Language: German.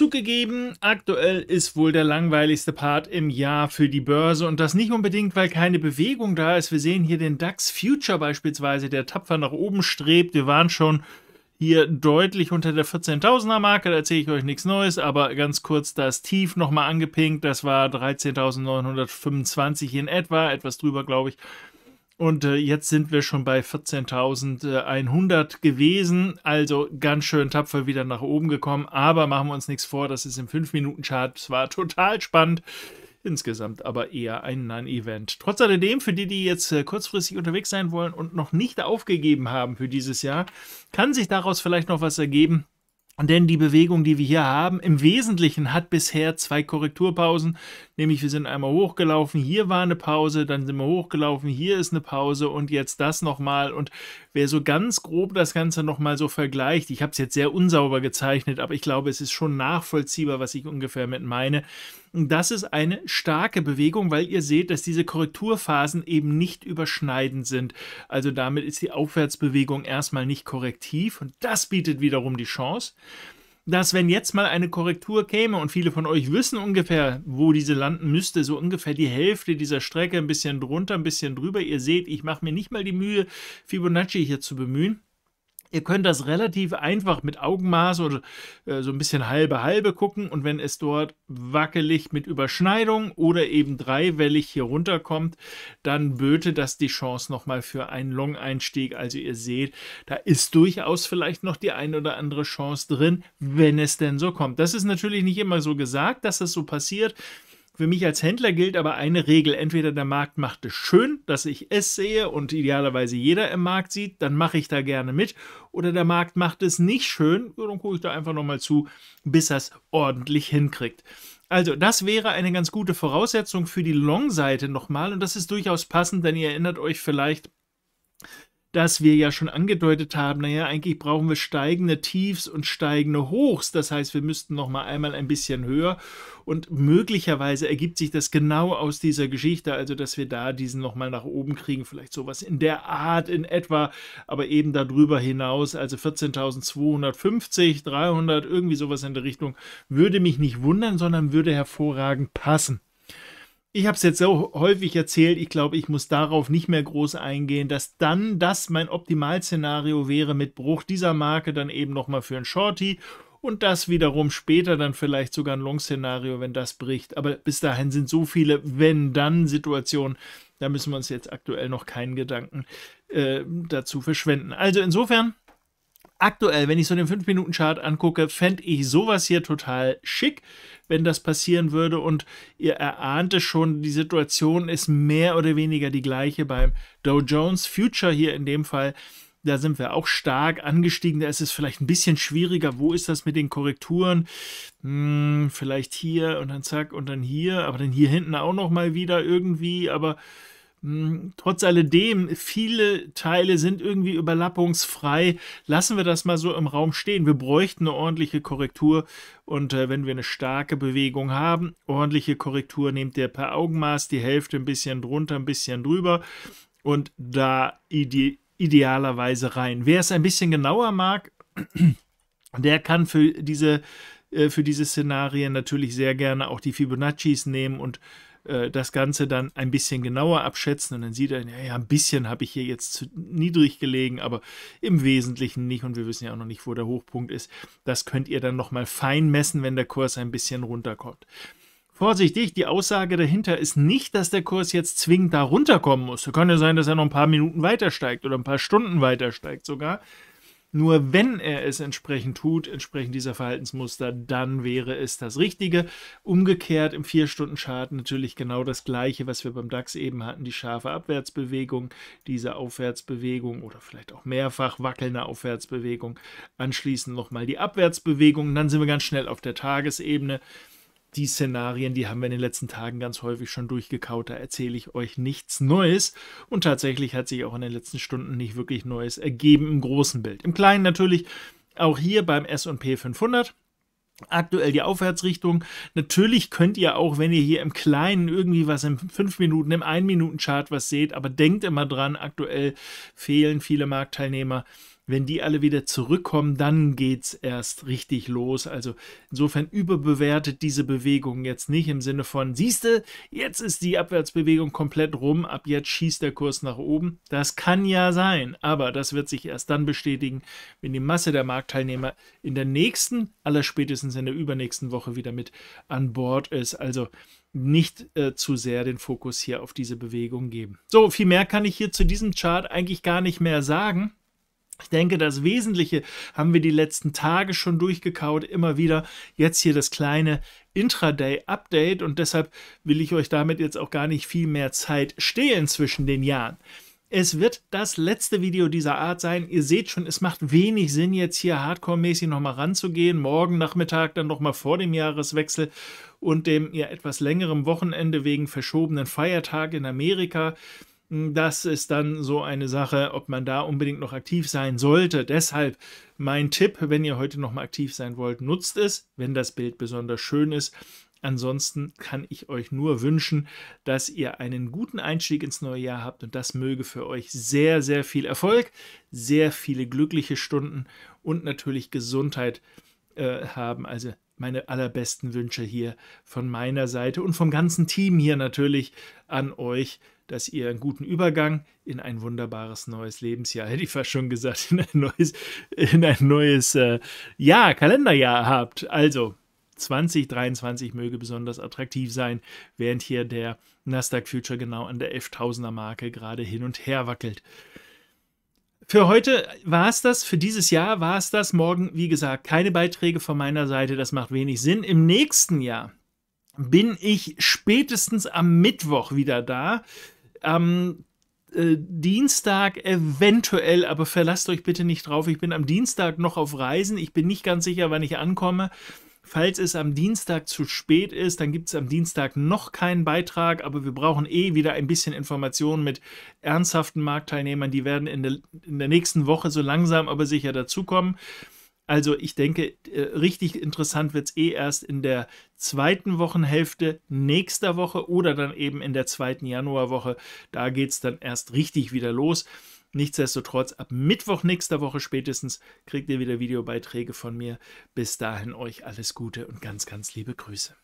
Zugegeben, aktuell ist wohl der langweiligste Part im Jahr für die Börse und das nicht unbedingt, weil keine Bewegung da ist. Wir sehen hier den DAX Future beispielsweise, der tapfer nach oben strebt. Wir waren schon hier deutlich unter der 14.000er Marke, da erzähle ich euch nichts Neues, aber ganz kurz das Tief nochmal angepinkt, das war 13.925 in etwa, etwas drüber glaube ich. Und äh, jetzt sind wir schon bei 14.100 gewesen. Also ganz schön tapfer wieder nach oben gekommen. Aber machen wir uns nichts vor, das ist im 5-Minuten-Chart zwar total spannend, insgesamt aber eher ein Non-Event. Trotz alledem, für die, die jetzt äh, kurzfristig unterwegs sein wollen und noch nicht aufgegeben haben für dieses Jahr, kann sich daraus vielleicht noch was ergeben. Denn die Bewegung, die wir hier haben, im Wesentlichen hat bisher zwei Korrekturpausen, nämlich wir sind einmal hochgelaufen, hier war eine Pause, dann sind wir hochgelaufen, hier ist eine Pause und jetzt das nochmal. Und wer so ganz grob das Ganze nochmal so vergleicht, ich habe es jetzt sehr unsauber gezeichnet, aber ich glaube, es ist schon nachvollziehbar, was ich ungefähr mit meine, das ist eine starke Bewegung, weil ihr seht, dass diese Korrekturphasen eben nicht überschneidend sind. Also damit ist die Aufwärtsbewegung erstmal nicht korrektiv und das bietet wiederum die Chance, dass wenn jetzt mal eine Korrektur käme und viele von euch wissen ungefähr, wo diese landen müsste, so ungefähr die Hälfte dieser Strecke, ein bisschen drunter, ein bisschen drüber. Ihr seht, ich mache mir nicht mal die Mühe, Fibonacci hier zu bemühen Ihr könnt das relativ einfach mit Augenmaß oder äh, so ein bisschen halbe halbe gucken und wenn es dort wackelig mit Überschneidung oder eben dreiwellig hier runterkommt, dann böte das die Chance nochmal für einen Long-Einstieg. Also ihr seht, da ist durchaus vielleicht noch die ein oder andere Chance drin, wenn es denn so kommt. Das ist natürlich nicht immer so gesagt, dass das so passiert. Für mich als Händler gilt aber eine Regel. Entweder der Markt macht es schön, dass ich es sehe und idealerweise jeder im Markt sieht, dann mache ich da gerne mit. Oder der Markt macht es nicht schön, dann gucke ich da einfach nochmal zu, bis er es ordentlich hinkriegt. Also, das wäre eine ganz gute Voraussetzung für die Long-Seite nochmal und das ist durchaus passend, denn ihr erinnert euch vielleicht dass wir ja schon angedeutet haben, naja, eigentlich brauchen wir steigende Tiefs und steigende Hochs. Das heißt, wir müssten noch mal einmal ein bisschen höher. Und möglicherweise ergibt sich das genau aus dieser Geschichte, also dass wir da diesen noch mal nach oben kriegen, vielleicht sowas in der Art in etwa, aber eben darüber hinaus, also 14.250, 300, irgendwie sowas in der Richtung, würde mich nicht wundern, sondern würde hervorragend passen ich habe es jetzt so häufig erzählt, ich glaube, ich muss darauf nicht mehr groß eingehen, dass dann das mein Optimalszenario wäre mit Bruch dieser Marke dann eben nochmal für ein Shorty und das wiederum später dann vielleicht sogar ein Long-Szenario, wenn das bricht. Aber bis dahin sind so viele Wenn-Dann-Situationen, da müssen wir uns jetzt aktuell noch keinen Gedanken äh, dazu verschwenden. Also insofern aktuell, wenn ich so den 5-Minuten-Chart angucke, fände ich sowas hier total schick, wenn das passieren würde. Und ihr erahnt es schon, die Situation ist mehr oder weniger die gleiche beim Dow Jones Future hier in dem Fall. Da sind wir auch stark angestiegen. Da ist es vielleicht ein bisschen schwieriger. Wo ist das mit den Korrekturen? Hm, vielleicht hier und dann zack und dann hier. Aber dann hier hinten auch nochmal wieder irgendwie. Aber hm, trotz alledem, viele Teile sind irgendwie überlappungsfrei. Lassen wir das mal so im Raum stehen. Wir bräuchten eine ordentliche Korrektur und äh, wenn wir eine starke Bewegung haben, ordentliche Korrektur nehmt ihr per Augenmaß, die Hälfte ein bisschen drunter, ein bisschen drüber und da ide idealerweise rein. Wer es ein bisschen genauer mag, der kann für diese, äh, für diese Szenarien natürlich sehr gerne auch die Fibonaccis nehmen und äh, das Ganze dann ein bisschen genauer abschätzen und dann sieht er, ja, ja ein bisschen habe ich hier jetzt zu niedrig gelegen, aber im Wesentlichen nicht und wir wissen ja auch noch nicht, wo der Hochpunkt ist. Das könnt ihr dann nochmal fein messen, wenn der Kurs ein bisschen runterkommt. Vorsichtig, die Aussage dahinter ist nicht, dass der Kurs jetzt zwingend da runterkommen muss. Es kann ja sein, dass er noch ein paar Minuten weiter steigt oder ein paar Stunden weiter steigt sogar. Nur wenn er es entsprechend tut, entsprechend dieser Verhaltensmuster, dann wäre es das Richtige. Umgekehrt im 4-Stunden-Chart natürlich genau das Gleiche, was wir beim DAX eben hatten, die scharfe Abwärtsbewegung, diese Aufwärtsbewegung oder vielleicht auch mehrfach wackelnde Aufwärtsbewegung, anschließend nochmal die Abwärtsbewegung, dann sind wir ganz schnell auf der Tagesebene die Szenarien, die haben wir in den letzten Tagen ganz häufig schon durchgekaut. Da erzähle ich euch nichts Neues. Und tatsächlich hat sich auch in den letzten Stunden nicht wirklich Neues ergeben im großen Bild. Im Kleinen natürlich auch hier beim SP 500 aktuell die Aufwärtsrichtung. Natürlich könnt ihr auch, wenn ihr hier im Kleinen irgendwie was im 5-Minuten, im 1-Minuten-Chart was seht, aber denkt immer dran, aktuell fehlen viele Marktteilnehmer wenn die alle wieder zurückkommen, dann geht es erst richtig los. Also insofern überbewertet diese Bewegung jetzt nicht im Sinne von, siehst du, jetzt ist die Abwärtsbewegung komplett rum, ab jetzt schießt der Kurs nach oben. Das kann ja sein, aber das wird sich erst dann bestätigen, wenn die Masse der Marktteilnehmer in der nächsten, allerspätestens in der übernächsten Woche wieder mit an Bord ist. Also nicht äh, zu sehr den Fokus hier auf diese Bewegung geben. So, viel mehr kann ich hier zu diesem Chart eigentlich gar nicht mehr sagen. Ich denke, das Wesentliche haben wir die letzten Tage schon durchgekaut, immer wieder. Jetzt hier das kleine Intraday-Update und deshalb will ich euch damit jetzt auch gar nicht viel mehr Zeit stehlen zwischen den Jahren. Es wird das letzte Video dieser Art sein. Ihr seht schon, es macht wenig Sinn, jetzt hier hardcore-mäßig nochmal ranzugehen. Morgen Nachmittag dann nochmal vor dem Jahreswechsel und dem ja etwas längeren Wochenende wegen verschobenen Feiertag in Amerika. Das ist dann so eine Sache, ob man da unbedingt noch aktiv sein sollte. Deshalb mein Tipp, wenn ihr heute noch mal aktiv sein wollt, nutzt es, wenn das Bild besonders schön ist. Ansonsten kann ich euch nur wünschen, dass ihr einen guten Einstieg ins neue Jahr habt und das möge für euch sehr, sehr viel Erfolg, sehr viele glückliche Stunden und natürlich Gesundheit äh, haben. Also meine allerbesten Wünsche hier von meiner Seite und vom ganzen Team hier natürlich an euch dass ihr einen guten Übergang in ein wunderbares neues Lebensjahr, hätte ich fast schon gesagt, in ein neues, in ein neues äh, Jahr, Kalenderjahr habt. Also 2023 möge besonders attraktiv sein, während hier der Nasdaq Future genau an der 11.000er Marke gerade hin und her wackelt. Für heute war es das, für dieses Jahr war es das. Morgen, wie gesagt, keine Beiträge von meiner Seite, das macht wenig Sinn. Im nächsten Jahr bin ich spätestens am Mittwoch wieder da am äh, Dienstag eventuell, aber verlasst euch bitte nicht drauf. Ich bin am Dienstag noch auf Reisen. Ich bin nicht ganz sicher, wann ich ankomme. Falls es am Dienstag zu spät ist, dann gibt es am Dienstag noch keinen Beitrag, aber wir brauchen eh wieder ein bisschen Informationen mit ernsthaften Marktteilnehmern. Die werden in der, in der nächsten Woche so langsam aber sicher dazukommen. Also ich denke, äh, richtig interessant wird es eh erst in der zweiten Wochenhälfte nächster Woche oder dann eben in der zweiten Januarwoche. Da geht es dann erst richtig wieder los. Nichtsdestotrotz, ab Mittwoch nächster Woche spätestens kriegt ihr wieder Videobeiträge von mir. Bis dahin euch alles Gute und ganz, ganz liebe Grüße.